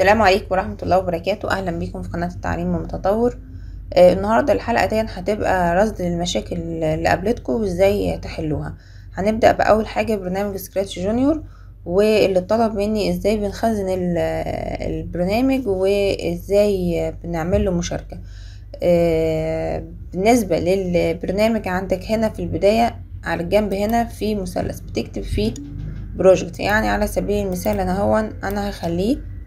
السلام عليكم ورحمة الله وبركاته أهلا بيكم في قناة التعليم المتطور آه النهاردة الحلقة دي هتبقى رصد للمشاكل اللي قابلتكم وازاي تحلوها هنبدأ بأول حاجة برنامج سكراتش جونيور واللي طلب مني ازاي بنخزن آه، البرنامج وازاي بنعمل له مشاركة آه بالنسبة للبرنامج عندك هنا في البداية على الجنب هنا في مثلث بتكتب فيه بروجكت يعني على سبيل المثال انا هون انا هخليه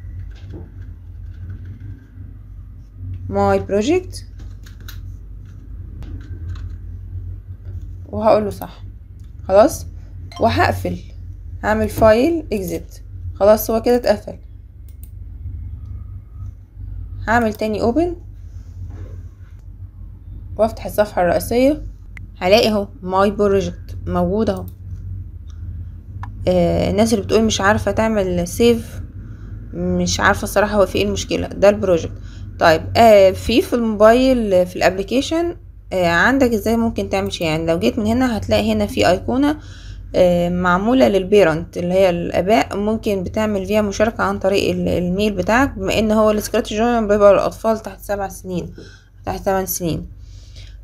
ماي بروجكت وهقول له صح خلاص وهقفل هعمل فايل اكزيت خلاص هو كده اتقفل هعمل تاني اوبن وافتح الصفحة الرئيسية هلاقي اهو ماي بروجكت موجود اهو آه، الناس اللي بتقول مش عارفة تعمل سيف مش عارفة الصراحة هو في ايه المشكلة ده البروجكت طيب آه في في الموبايل آه، في الابلكيشن آه عندك ازاي ممكن تعمل شيء يعني لو جيت من هنا هتلاقي هنا في ايقونه آه معموله للبيرنت اللي هي الاباء ممكن بتعمل فيها مشاركه عن طريق الميل بتاعك بما ان هو السكرت جوين بيبقى للاطفال تحت سبع سنين تحت ثمان سنين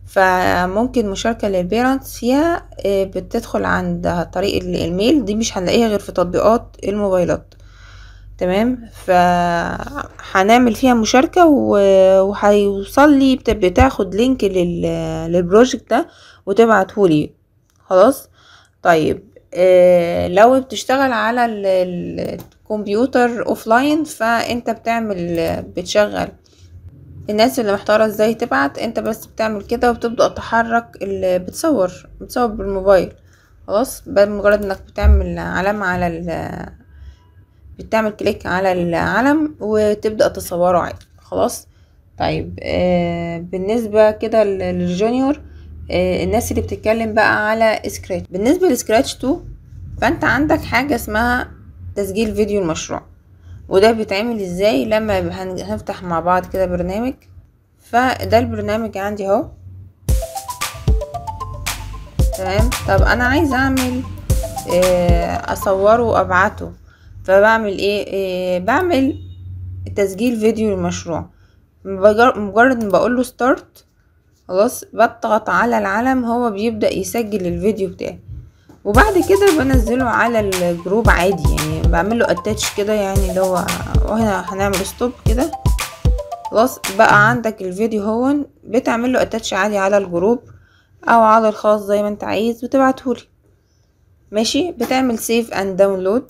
فممكن مشاركة للبيرنت فيها آه، بتدخل عن طريق الميل دي مش هنلاقيها غير في تطبيقات الموبايلات تمام فهنعمل فيها مشاركة وهيوصل لي بتاخد لينك للبروجكت ده وتبعتهولي خلاص طيب آه، لو بتشتغل على الكمبيوتر اوفلاين فانت بتعمل بتشغل الناس اللي محتاره ازاي تبعت انت بس بتعمل كده وبتبدا تحرك اللي بتصور بتصور بالموبايل خلاص بمجرد انك بتعمل علامه على بتعمل كليك على العلم وتبدأ تصوره عادي خلاص طيب آه بالنسبة كده للجونيور آه الناس اللي بتتكلم بقى على سكراتش بالنسبة لسكراتش 2 فانت عندك حاجة اسمها تسجيل فيديو المشروع وده بيتعمل ازاي لما هنفتح مع بعض كده برنامج فده البرنامج عندي اهو تمام طب انا عايزه اعمل آه اصوره وابعته فبعمل ايه, إيه بعمل تسجيل فيديو للمشروع مجرد ما بقول له ستارت خلاص بضغط على العلم هو بيبدا يسجل الفيديو بتاعي وبعد كده بنزله على الجروب عادي يعني بعمل له اتاتش كده يعني اللي هو وهنا هنعمل ستوب كده خلاص بقى عندك الفيديو هون بتعمل له اتاتش عادي على الجروب او على الخاص زي ما انت عايز لي ماشي بتعمل سيف اند داونلود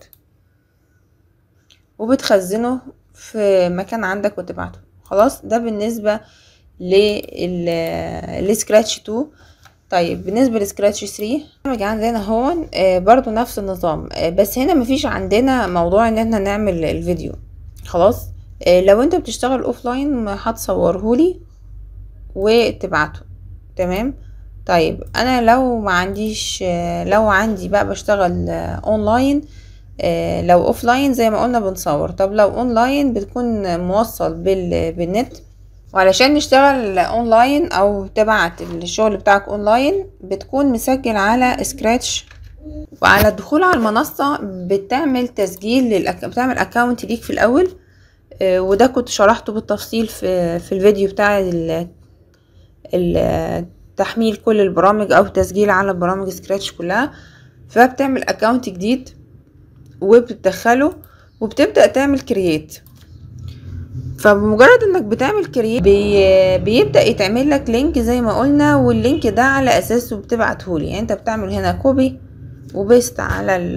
وبتخزنه في مكان عندك وتبعته خلاص ده بالنسبة للسكراتش 2 طيب بالنسبة لسكراتش 3 برنامج عندنا هون آه، برضو نفس النظام آه، بس هنا مفيش عندنا موضوع ان احنا نعمل الفيديو خلاص آه، لو انت بتشتغل اوفلاين هتصورهولي وتبعته تمام طيب انا لو ما عنديش لو عندي بقى بشتغل اونلاين آه، لو اوف لاين زي ما قلنا بنصور طب لو اون لاين بتكون موصل بالنت وعلشان نشتغل لاين او تبعت الشغل بتاعك اون لاين بتكون مسجل على سكراتش وعلى الدخول على المنصه بتعمل تسجيل للأك... بتعمل اكونت ليك في الاول آه، وده كنت شرحته بالتفصيل في في الفيديو بتاع ال... تحميل كل البرامج او تسجيل على برامج سكراتش كلها فبتعمل اكونت جديد وبتدخله وبتبدأ تعمل كرييت فبمجرد انك بتعمل كرييت بي... بيبدا يتعمل لك لينك زي ما قلنا واللينك ده على اساسه بتبعته لي يعني انت بتعمل هنا كوبي وبيست على ال...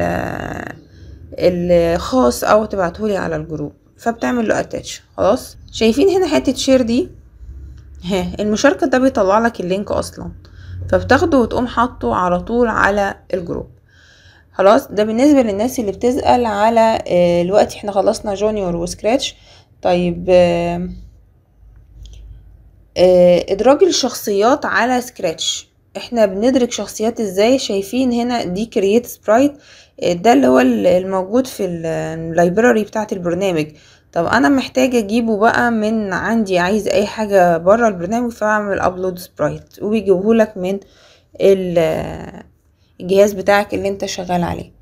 الخاص او تبعته لي على الجروب فبتعمل له اتاتش خلاص شايفين هنا حته شير دي ها المشاركه ده بيطلع لك اللينك اصلا فبتاخده وتقوم حاطه على طول على الجروب خلاص ده بالنسبة للناس اللي بتسأل على آه، الوقت احنا خلصنا جونيور وسكراتش طيب آه، آه، ادراج الشخصيات على سكراتش احنا بندرك شخصيات ازاي شايفين هنا دي كرييت سبرايت ده اللي هو الموجود في اللايبراري بتاعه البرنامج طب انا محتاجه اجيبه بقى من عندي عايز اي حاجه بره البرنامج فاعمل ابلود سبرايت وبيجيبهولك من الجهاز بتاعك اللي انت شغال عليه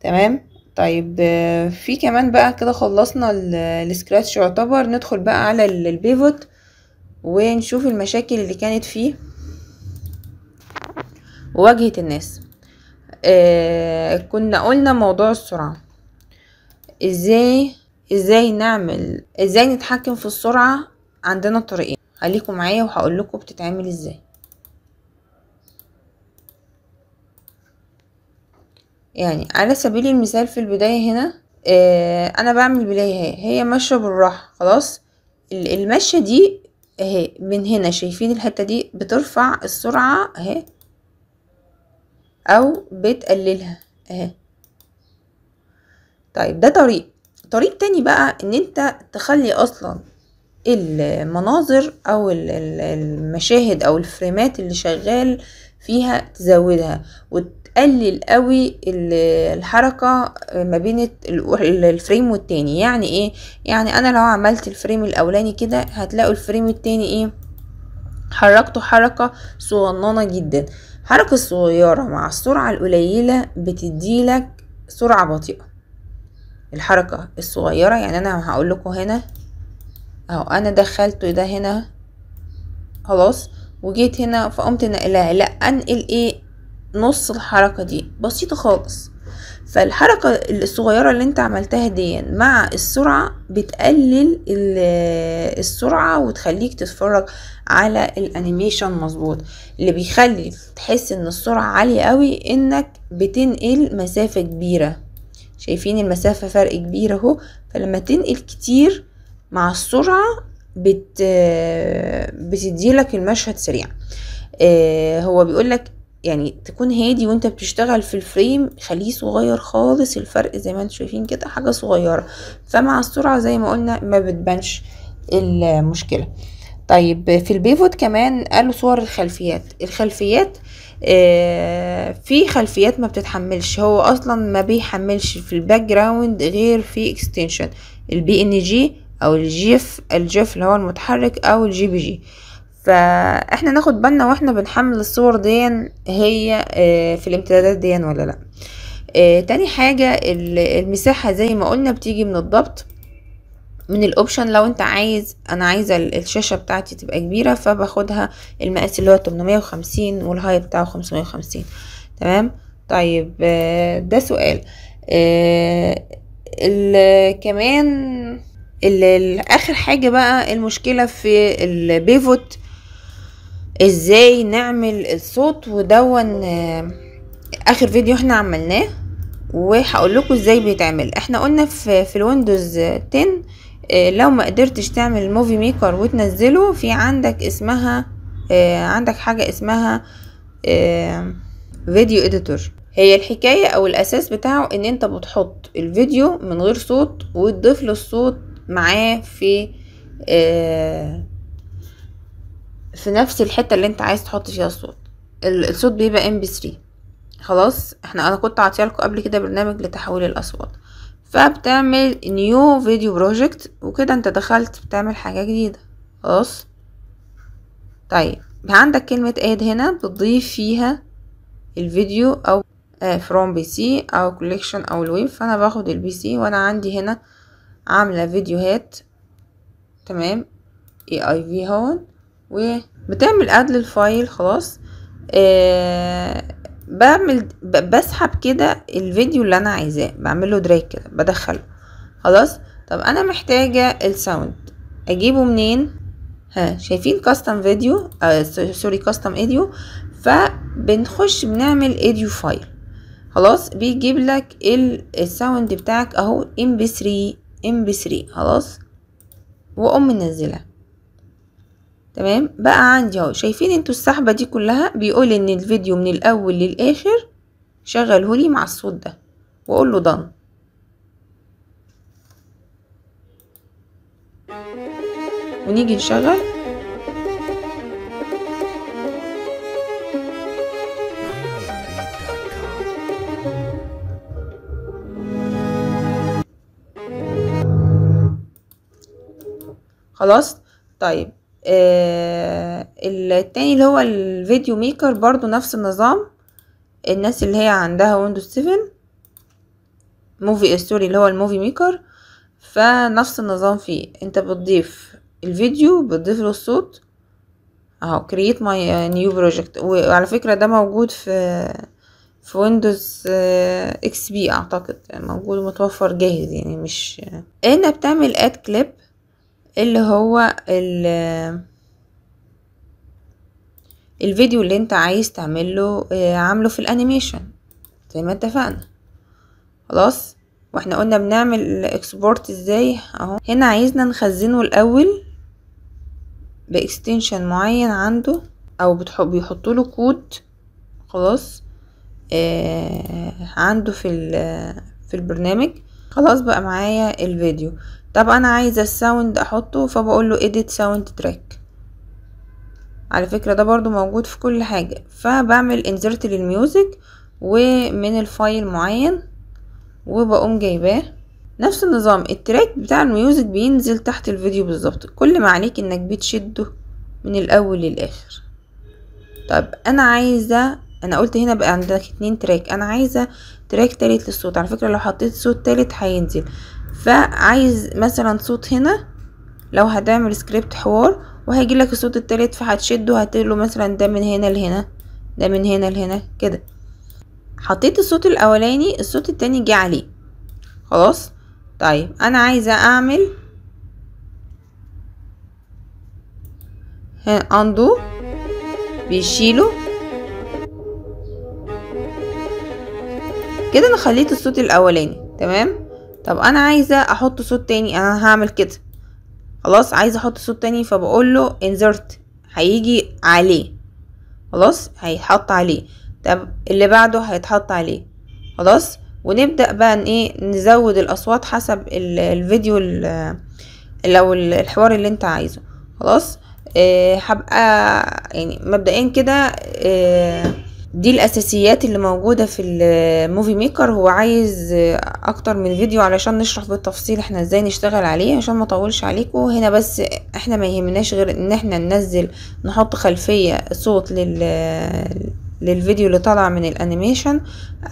تمام طيب في كمان بقى كده خلصنا السكراتش يعتبر ندخل بقى على البيفوت ونشوف المشاكل اللي كانت فيه وواجهة الناس آه كنا قلنا موضوع السرعة ازاي ازاي نعمل ازاي نتحكم في السرعة عندنا طريقين خليكم معايا وهقول لكم بتتعمل ازاي يعني على سبيل المثال في البداية هنا آه انا بعمل بلاي هي هي ماشية بالراحة خلاص المشية دي اهي من هنا شايفين الحتة دي بترفع السرعة اهي او بتقللها اهي طيب ده طريق طريق تاني بقى ان انت تخلي اصلا المناظر او المشاهد او الفريمات اللي شغال فيها تزودها وتقلل قوي الحركة ما بين الفريم والتاني يعني ايه يعني انا لو عملت الفريم الاولاني كده هتلاقوا الفريم التاني ايه حركته حركة صغننة جدا الحركة الصغيرة مع السرعة القليلة بتديلك سرعة بطيئة الحركة الصغيرة يعني انا هقول لكم هنا اهو انا دخلت ده هنا خلاص وجيت هنا فقمت ناقلها لا انقل ايه نص الحركة دي بسيطة خالص فالحركة الصغيرة اللي انت عملتها دي مع السرعة بتقلل السرعة وتخليك تتفرج على الانيميشن مظبوط اللي بيخلي تحس ان السرعة عالية قوي انك بتنقل مسافة كبيرة شايفين المسافة فرق كبير اهو فلما تنقل كتير مع السرعة بت بتديلك المشهد سريع آه، هو بيقولك يعني تكون هادي وانت بتشتغل في الفريم خليه صغير خالص الفرق زي ما انتم شايفين كده حاجة صغيرة فمع السرعة زي ما قلنا ما بتبانش المشكلة طيب في البيفوت كمان قالوا صور الخلفيات الخلفيات آه في خلفيات ما بتتحملش هو اصلا ما بيحملش في الباك جراوند غير في اكستنشن البي ان جي او الجيف الجيف اللي هو المتحرك او الجي بي جي فاحنا ناخد بالنا واحنا بنحمل الصور دي هي آه، في الامتدادات دي ولا لا آه، تاني حاجة المساحة زي ما قلنا بتيجي من الضبط من الاوبشن لو انت عايز انا عايزه الشاشه بتاعتي تبقى كبيره فباخدها المقاس اللي هو 850 والهاي بتاعه 550 تمام طيب آه، ده سؤال كمان اخر حاجة بقى المشكلة في البيفوت ازاي نعمل الصوت ودون آه، اخر فيديو احنا عملناه وهقول لكم ازاي بيتعمل احنا قلنا في, في الويندوز 10 آه، لو ما قدرتش تعمل موفي ميكر وتنزله في عندك اسمها آه، عندك حاجة اسمها فيديو اديتور هي الحكاية او الاساس بتاعه ان انت بتحط الفيديو من غير صوت وتضيف له الصوت معاه في آه، في نفس الحته اللي انت عايز تحط فيها الصوت الصوت بيبقى ام بي 3 خلاص احنا انا كنت عاطيه لكم قبل كده برنامج لتحويل الاصوات فبتعمل نيو فيديو بروجكت وكده انت دخلت بتعمل حاجه جديده خلاص طيب عندك كلمه اد هنا بتضيف فيها الفيديو او فروم بي سي او كوليكشن او الويب فانا باخد البي سي وانا عندي هنا عاملة فيديوهات تمام اي اي في هون وبتعمل اد للفايل خلاص آه بعمل بسحب كده الفيديو اللي انا عايزاه بعمله دراج كده بدخله خلاص طب انا محتاجة الساوند اجيبه منين ها شايفين كاستم فيديو آه سوري كاستم ايديو فبنخش بنعمل ايديو فايل خلاص بيجيب لك الساوند بتاعك اهو ام بي 3 ام 3 خلاص واقوم منزلها تمام بقى عندي اهو شايفين انتوا السحبه دي كلها بيقول ان الفيديو من الاول للاخر شغله لي مع الصوت ده واقول له ضن ونيجي نشغل خلاص طيب آه التاني اللي هو الفيديو ميكر برضو نفس النظام الناس اللي هي عندها ويندوز 7 موفي ستوري اللي هو الموفي ميكر فنفس النظام فيه انت بتضيف الفيديو بتضيف له الصوت اهو كرييت ماي نيو بروجكت وعلى فكره ده موجود في في ويندوز اكس بي اعتقد يعني موجود ومتوفر جاهز يعني مش هنا آه. بتعمل اد كليب اللي هو ال الفيديو اللي انت عايز تعمله آه، عامله في الانيميشن زي ما اتفقنا خلاص واحنا قلنا بنعمل اكسبورت ازاي اهو هنا عايزنا نخزنه الاول باكستنشن معين عنده او بتحب له كود خلاص آه عنده في في البرنامج خلاص بقى معايا الفيديو طب انا عايزه الساوند احطه فبقول له edit sound track على فكره ده برضو موجود في كل حاجه فبعمل insert للميوزك ومن الفايل معين وبقوم جايباه نفس النظام التراك بتاع الميوزك بينزل تحت الفيديو بالظبط كل ما عليك انك بتشده من الاول للاخر طب انا عايزه انا قلت هنا بقى عندك اتنين تراك انا عايزه تراك تالت للصوت على فكره لو حطيت صوت تالت هينزل فعايز مثلا صوت هنا لو هتعمل سكريبت حوار وهيجي لك الصوت التالت فهتشده هتقله مثلا ده من هنا لهنا ده من هنا لهنا كده حطيت الصوت الاولاني الصوت التاني جه عليه خلاص طيب انا عايزه اعمل اندو بيشيله كده انا خليت الصوت الاولاني تمام طب انا عايزة احط صوت تاني انا هعمل كده خلاص عايزة احط صوت تاني فبقول له انزرت هيجي عليه خلاص هيتحط عليه طب اللي بعده هيتحط عليه خلاص ونبدأ بقى ان ايه نزود الاصوات حسب الفيديو لو الحوار اللي انت عايزه خلاص آه، هبقى إيه يعني مبدئيا كده إيه دي الاساسيات اللي موجودة في الموفي ميكر هو عايز اكتر من فيديو علشان نشرح بالتفصيل احنا ازاي نشتغل عليه عشان ما اطولش عليكم هنا بس احنا ما يهمناش غير ان احنا ننزل نحط خلفية صوت لل للفيديو اللي طالع من الانيميشن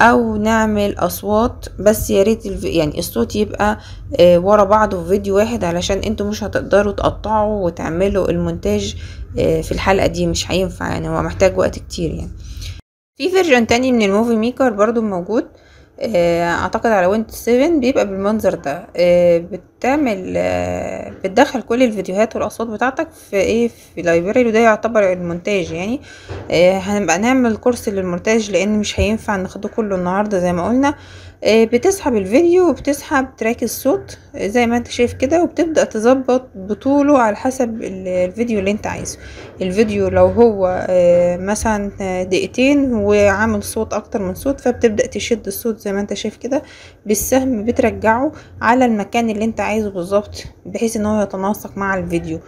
او نعمل اصوات بس يا ريت الف... يعني الصوت يبقى آه، ورا بعضه في فيديو واحد علشان انتوا مش هتقدروا تقطعوا وتعملوا المونتاج آه، في الحلقه دي مش هينفع يعني هو محتاج وقت كتير يعني في فيرجن تاني من الموفي ميكر برضو موجود آه، اعتقد على ويندوز 7 بيبقى بالمنظر ده آه، بتعمل آه، بتدخل كل الفيديوهات والاصوات بتاعتك في ايه في لايبراري وده يعتبر المونتاج يعني آه، هنبقى نعمل كورس للمونتاج لان مش هينفع ناخده كله النهارده زي ما قلنا آه، بتسحب الفيديو وبتسحب تراك الصوت زي ما انت شايف كده وبتبدا تظبط بطوله على حسب الفيديو اللي انت عايزه الفيديو لو هو مثلا دقيقتين وعامل صوت اكتر من صوت فبتبدا تشد الصوت زي ما انت شايف كده بالسهم بترجعه على المكان اللي انت عايزه بالظبط بحيث ان هو يتناسق مع الفيديو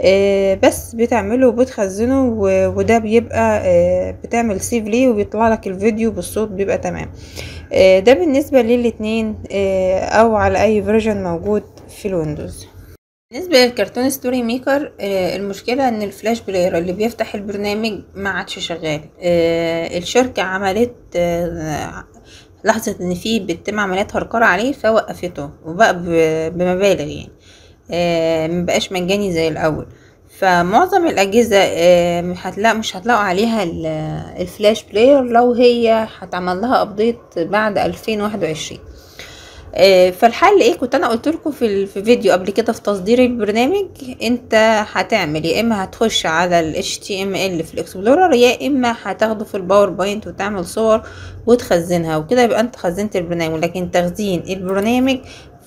آه، بس بتعمله وبتخزنه وده بيبقى آه، بتعمل سيف ليه وبيطلع لك الفيديو بالصوت بيبقى تمام آه، ده بالنسبة للاتنين او على اي فيرجن موجود في الويندوز بالنسبة للكرتون ستوري ميكر المشكلة ان الفلاش بلاير اللي بيفتح البرنامج ما عادش شغال الشركة عملت لاحظت ان في بتتم عمليات هركله عليه فوقفته وبقى بمبالغ يعني آه، مبقاش مجاني زي الاول فمعظم الاجهزه آه، هتلاقوا مش هتلاقوا عليها الفلاش بلاير لو هي هتعمل لها ابديت بعد الفين واحد وعشرين آه، فالحل ايه كنت انا قلت لكم في فيديو قبل كده في تصدير البرنامج انت هتعمل يا اما هتخش على ال HTML في الاكسبلورر يا اما هتاخده في الباوربوينت وتعمل صور وتخزنها وكده يبقى انت خزنت البرنامج لكن تخزين البرنامج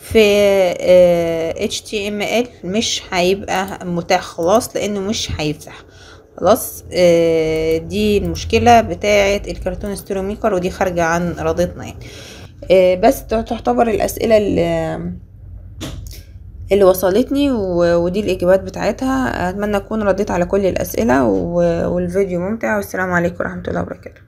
في آه، HTML مش هيبقى متاح خلاص لانه مش هيفتح خلاص آه، دي المشكلة بتاعة الكرتون ستوري ميكر ودي خارجة عن ارادتنا يعني آه، بس تعتبر الأسئلة اللي وصلتني ودي الإجابات بتاعتها أتمنى أكون رديت على كل الأسئلة والفيديو ممتع والسلام عليكم ورحمة الله وبركاته